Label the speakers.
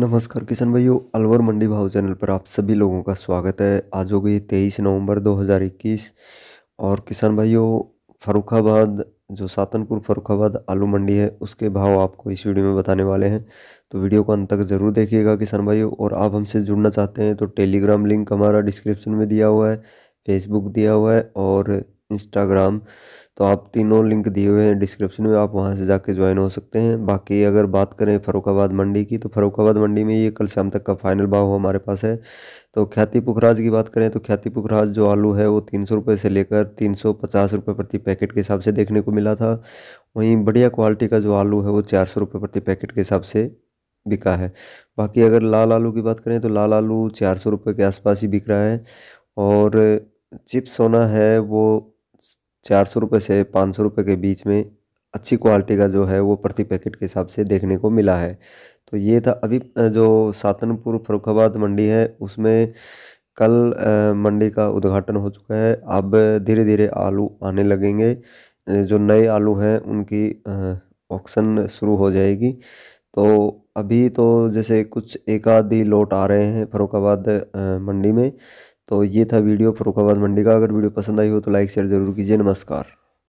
Speaker 1: नमस्कार किसान भाइयों अलवर मंडी भाव चैनल पर आप सभी लोगों का स्वागत है आज हो गई तेईस नवंबर 2021 और किसान भाइयों फरुखाबाद जो सातनपुर फरुखाबाद आलू मंडी है उसके भाव आपको इस वीडियो में बताने वाले हैं तो वीडियो को अंत तक ज़रूर देखिएगा किसान भाइयों और आप हमसे जुड़ना चाहते हैं तो टेलीग्राम लिंक हमारा डिस्क्रिप्शन में दिया हुआ है फेसबुक दिया हुआ है और इंस्टाग्राम तो आप तीनों लिंक दिए हुए हैं डिस्क्रिप्शन में आप वहाँ से जाके ज्वाइन हो सकते हैं बाकी अगर बात करें फ़रुखाबाद मंडी की तो फ़रुखाबाद मंडी में ये कल शाम तक का फाइनल भाव हमारे पास है तो ख्याति पुखराज की बात करें तो ख्याति पुखराज जो आलू है वो तीन सौ रुपये से लेकर तीन सौ पचास रुपये प्रति पैकेट के हिसाब से देखने को मिला था वहीं बढ़िया क्वालिटी का जो आलू है वो चार सौ रुपये प्रति पैकेट के हिसाब से बिका है बाकी अगर लाल आलू की बात करें तो लाल आलू चार सौ रुपये के आसपास ही बिक रहा है और चिप्स सोना है वो चार सौ रुपये से पाँच सौ रुपये के बीच में अच्छी क्वालिटी का जो है वो प्रति पैकेट के हिसाब से देखने को मिला है तो ये था अभी जो सातनपुर फरुखाबाद मंडी है उसमें कल मंडी का उद्घाटन हो चुका है अब धीरे धीरे आलू आने लगेंगे जो नए आलू हैं उनकी ऑक्शन शुरू हो जाएगी तो अभी तो जैसे कुछ एक आधी लोट आ रहे हैं फरुखाबाद मंडी में तो ये था वीडियो फरुखाबाद मंडी का अगर वीडियो पसंद आई हो तो लाइक शेयर ज़रूर कीजिए नमस्कार